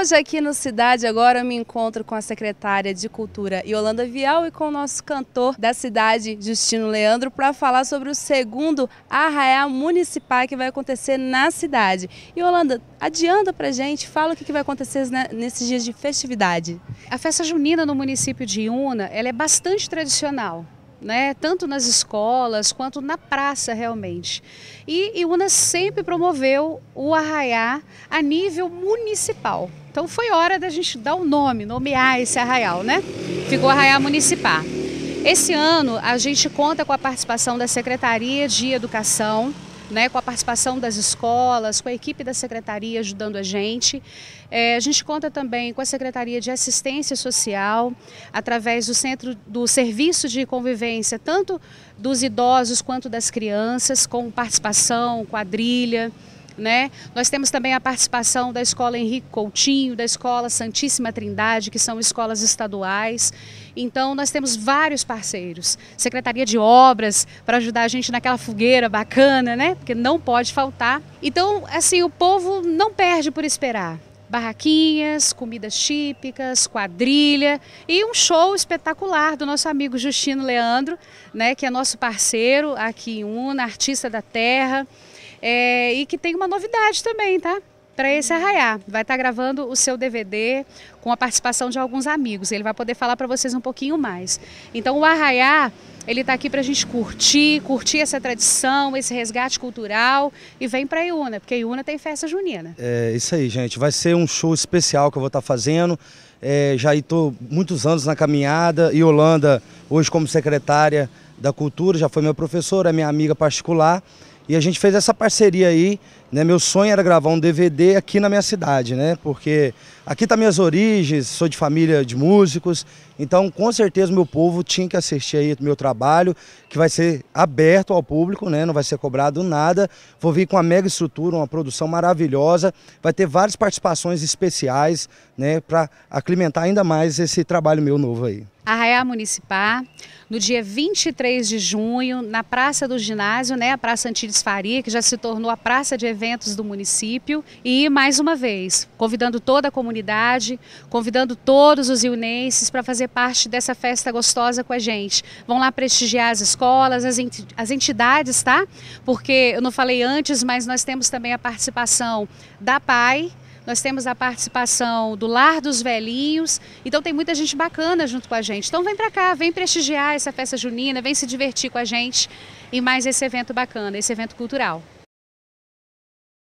Hoje aqui no Cidade Agora eu me encontro com a secretária de Cultura Yolanda Vial e com o nosso cantor da cidade, Justino Leandro, para falar sobre o segundo arraial Municipal que vai acontecer na cidade. Yolanda, adianta pra gente, fala o que vai acontecer nesses dias de festividade. A festa junina no município de Iuna, ela é bastante tradicional né, tanto nas escolas quanto na praça realmente. E, Iuna sempre promoveu o arraiá a nível municipal. Então foi hora da gente dar o um nome, nomear esse arraial, né? Ficou arraiá municipal. Esse ano a gente conta com a participação da Secretaria de Educação, né, com a participação das escolas, com a equipe da secretaria ajudando a gente. É, a gente conta também com a Secretaria de Assistência Social, através do centro do serviço de convivência, tanto dos idosos quanto das crianças, com participação, quadrilha. Né? Nós temos também a participação da Escola Henrique Coutinho, da Escola Santíssima Trindade, que são escolas estaduais. Então, nós temos vários parceiros. Secretaria de Obras, para ajudar a gente naquela fogueira bacana, né? Porque não pode faltar. Então, assim, o povo não perde por esperar barraquinhas, comidas típicas, quadrilha e um show espetacular do nosso amigo Justino Leandro, né, que é nosso parceiro aqui em Una, artista da terra. É, e que tem uma novidade também, tá? para esse arraiar. Vai estar tá gravando o seu DVD com a participação de alguns amigos. Ele vai poder falar para vocês um pouquinho mais. Então, o arraiar, ele está aqui para a gente curtir, curtir essa tradição, esse resgate cultural e vem para a Iuna, porque a Iuna tem festa junina. É isso aí, gente. Vai ser um show especial que eu vou estar tá fazendo. É, já estou muitos anos na caminhada e Holanda, hoje como secretária da Cultura, já foi minha professora, é minha amiga particular. E a gente fez essa parceria aí, né? Meu sonho era gravar um DVD aqui na minha cidade, né? Porque aqui tá minhas origens, sou de família de músicos, então com certeza meu povo tinha que assistir aí o meu trabalho, que vai ser aberto ao público, né? Não vai ser cobrado nada. Vou vir com uma mega estrutura, uma produção maravilhosa, vai ter várias participações especiais, né, para aclimentar ainda mais esse trabalho meu novo aí. Arraiá Municipal, no dia 23 de junho, na Praça do Ginásio, né, a Praça Antides Faria, que já se tornou a praça de eventos do município. E, mais uma vez, convidando toda a comunidade, convidando todos os iunenses para fazer parte dessa festa gostosa com a gente. Vão lá prestigiar as escolas, as entidades, tá? Porque eu não falei antes, mas nós temos também a participação da PAI, nós temos a participação do Lar dos Velhinhos, então tem muita gente bacana junto com a gente. Então vem para cá, vem prestigiar essa festa junina, vem se divertir com a gente e mais esse evento bacana, esse evento cultural.